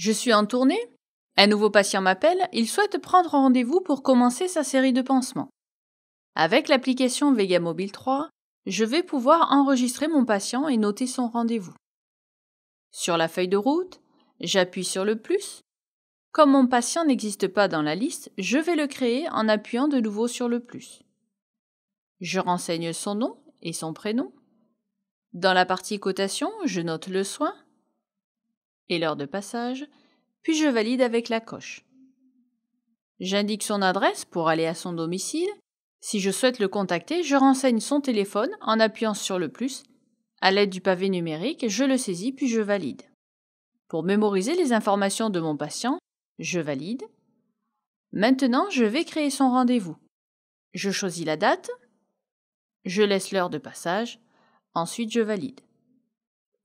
Je suis en tournée. Un nouveau patient m'appelle, il souhaite prendre rendez-vous pour commencer sa série de pansements. Avec l'application Vega Mobile 3, je vais pouvoir enregistrer mon patient et noter son rendez-vous. Sur la feuille de route, j'appuie sur le plus. Comme mon patient n'existe pas dans la liste, je vais le créer en appuyant de nouveau sur le plus. Je renseigne son nom et son prénom. Dans la partie cotation, je note le soin, et l'heure de passage, puis je valide avec la coche. J'indique son adresse pour aller à son domicile. Si je souhaite le contacter, je renseigne son téléphone en appuyant sur le plus. À l'aide du pavé numérique, je le saisis puis je valide. Pour mémoriser les informations de mon patient, je valide. Maintenant, je vais créer son rendez-vous. Je choisis la date. Je laisse l'heure de passage. Ensuite, je valide.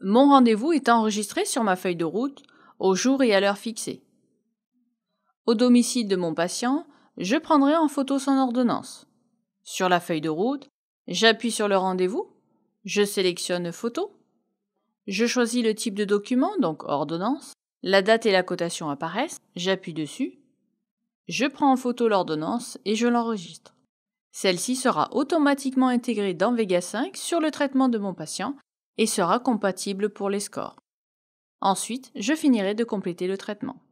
Mon rendez-vous est enregistré sur ma feuille de route au jour et à l'heure fixée. Au domicile de mon patient, je prendrai en photo son ordonnance. Sur la feuille de route, j'appuie sur le rendez-vous, je sélectionne photo, je choisis le type de document, donc ordonnance, la date et la cotation apparaissent, j'appuie dessus, je prends en photo l'ordonnance et je l'enregistre. Celle-ci sera automatiquement intégrée dans Vega 5 sur le traitement de mon patient et sera compatible pour les scores. Ensuite, je finirai de compléter le traitement.